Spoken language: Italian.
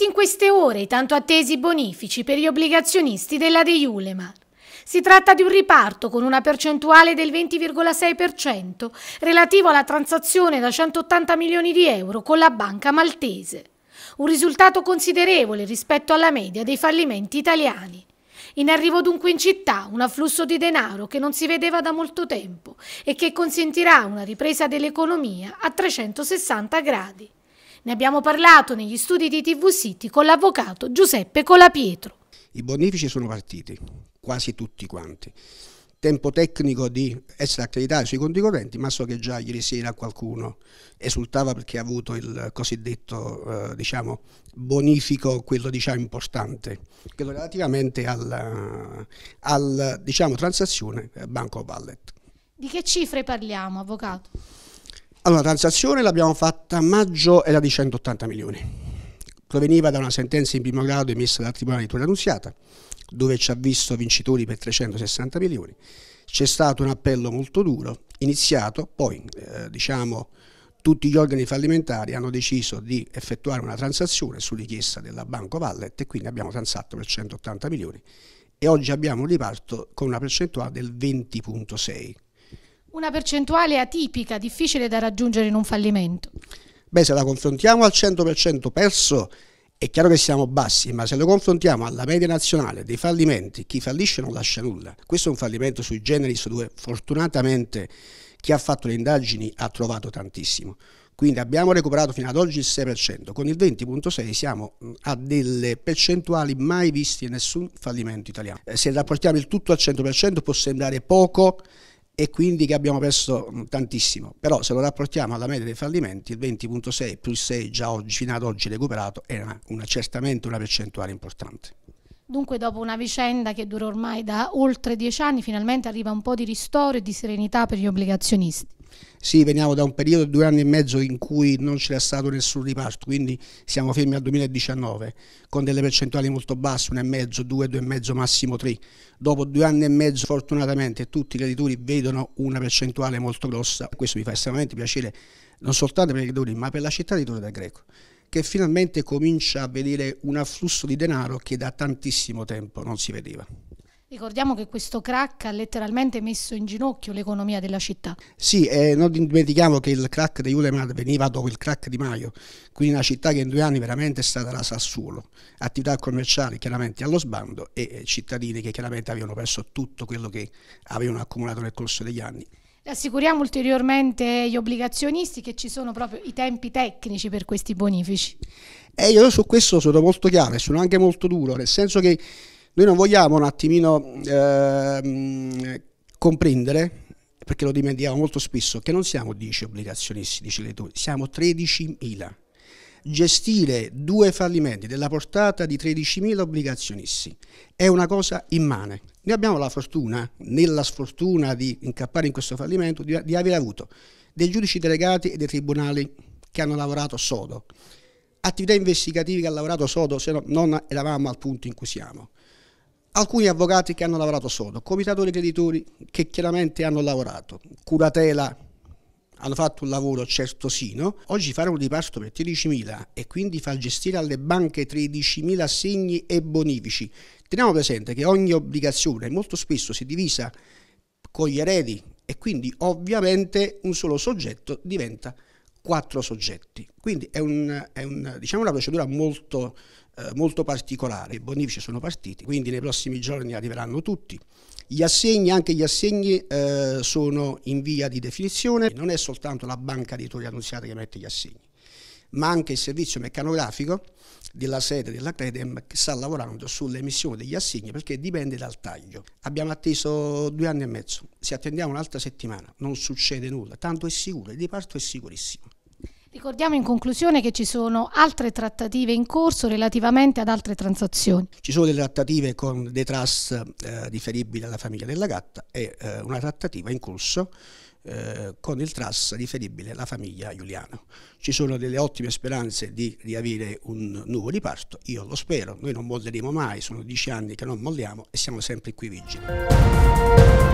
Partiti in queste ore i tanto attesi bonifici per gli obbligazionisti della De Julema. Si tratta di un riparto con una percentuale del 20,6% relativo alla transazione da 180 milioni di euro con la banca maltese. Un risultato considerevole rispetto alla media dei fallimenti italiani. In arrivo dunque in città un afflusso di denaro che non si vedeva da molto tempo e che consentirà una ripresa dell'economia a 360 gradi. Ne abbiamo parlato negli studi di TV City con l'avvocato Giuseppe Colapietro. I bonifici sono partiti, quasi tutti quanti. Tempo tecnico di essere accreditati sui conti correnti, ma so che già ieri sera qualcuno esultava perché ha avuto il cosiddetto eh, diciamo, bonifico, quello diciamo, importante, quello relativamente alla, alla diciamo, transazione eh, Banco ballet Di che cifre parliamo, avvocato? Allora, la transazione l'abbiamo fatta a maggio, era di 180 milioni. Proveniva da una sentenza in primo grado emessa dal Tribunale di Torre Annunziata, dove ci ha visto vincitori per 360 milioni. C'è stato un appello molto duro, iniziato, poi eh, diciamo tutti gli organi fallimentari hanno deciso di effettuare una transazione su richiesta della Banco Vallet e quindi abbiamo transato per 180 milioni e oggi abbiamo un riparto con una percentuale del 20.6 una percentuale atipica, difficile da raggiungere in un fallimento. Beh, se la confrontiamo al 100% perso, è chiaro che siamo bassi, ma se lo confrontiamo alla media nazionale dei fallimenti, chi fallisce non lascia nulla. Questo è un fallimento sui generis dove fortunatamente chi ha fatto le indagini ha trovato tantissimo. Quindi abbiamo recuperato fino ad oggi il 6%, con il 20.6 siamo mm, a delle percentuali mai viste in nessun fallimento italiano. Eh, se rapportiamo il tutto al 100% può sembrare poco, e quindi che abbiamo perso mm, tantissimo. Però se lo rapportiamo alla media dei fallimenti, il 20.6 più il 6 già oggi, fino ad oggi recuperato è un certamente una percentuale importante. Dunque dopo una vicenda che dura ormai da oltre dieci anni, finalmente arriva un po' di ristoro e di serenità per gli obbligazionisti. Sì, veniamo da un periodo di due anni e mezzo in cui non c'era stato nessun riparto, quindi siamo fermi al 2019 con delle percentuali molto basse, un e mezzo, due, due e mezzo, massimo tre. Dopo due anni e mezzo fortunatamente tutti i creditori vedono una percentuale molto grossa, questo mi fa estremamente piacere non soltanto per i creditori ma per la città di Torre del Greco che finalmente comincia a vedere un afflusso di denaro che da tantissimo tempo non si vedeva. Ricordiamo che questo crack ha letteralmente messo in ginocchio l'economia della città. Sì, eh, non dimentichiamo che il crack di Ulemar veniva dopo il crack di Maio, quindi una città che in due anni veramente è stata rasa al suolo. Attività commerciali chiaramente allo sbando e cittadini che chiaramente avevano perso tutto quello che avevano accumulato nel corso degli anni. Assicuriamo ulteriormente gli obbligazionisti che ci sono proprio i tempi tecnici per questi bonifici. E eh, io su questo sono molto chiaro e sono anche molto duro, nel senso che noi non vogliamo un attimino eh, comprendere perché lo dimentichiamo molto spesso, che non siamo 10 obbligazionisti di Cileto, siamo 13.000. Gestire due fallimenti della portata di 13.000 obbligazionisti è una cosa immane. Noi abbiamo la fortuna, nella sfortuna di incappare in questo fallimento, di, di aver avuto dei giudici delegati e dei tribunali che hanno lavorato sodo, attività investigative che ha lavorato sodo, se no non eravamo al punto in cui siamo alcuni avvocati che hanno lavorato solo, comitatori creditori che chiaramente hanno lavorato, curatela hanno fatto un lavoro certosino, oggi fare un riparto per 13.000 e quindi far gestire alle banche 13.000 assegni e bonifici. Teniamo presente che ogni obbligazione molto spesso si è divisa con gli eredi e quindi ovviamente un solo soggetto diventa quattro soggetti. Quindi è, un, è un, diciamo una procedura molto, eh, molto particolare. I bonifici sono partiti, quindi nei prossimi giorni arriveranno tutti. Gli assegni, anche gli assegni eh, sono in via di definizione, non è soltanto la banca di Torre Annunziata che mette gli assegni, ma anche il servizio meccanografico della sede della Credem che sta lavorando sull'emissione degli assegni perché dipende dal taglio. Abbiamo atteso due anni e mezzo, se attendiamo un'altra settimana non succede nulla, tanto è sicuro, il riparto è sicurissimo. Ricordiamo in conclusione che ci sono altre trattative in corso relativamente ad altre transazioni. Ci sono delle trattative con dei trust eh, riferibili alla famiglia della gatta e eh, una trattativa in corso eh, con il trust riferibile alla famiglia Giuliano. Ci sono delle ottime speranze di, di avere un nuovo riparto, io lo spero, noi non molleremo mai, sono dieci anni che non molliamo e siamo sempre qui vigili.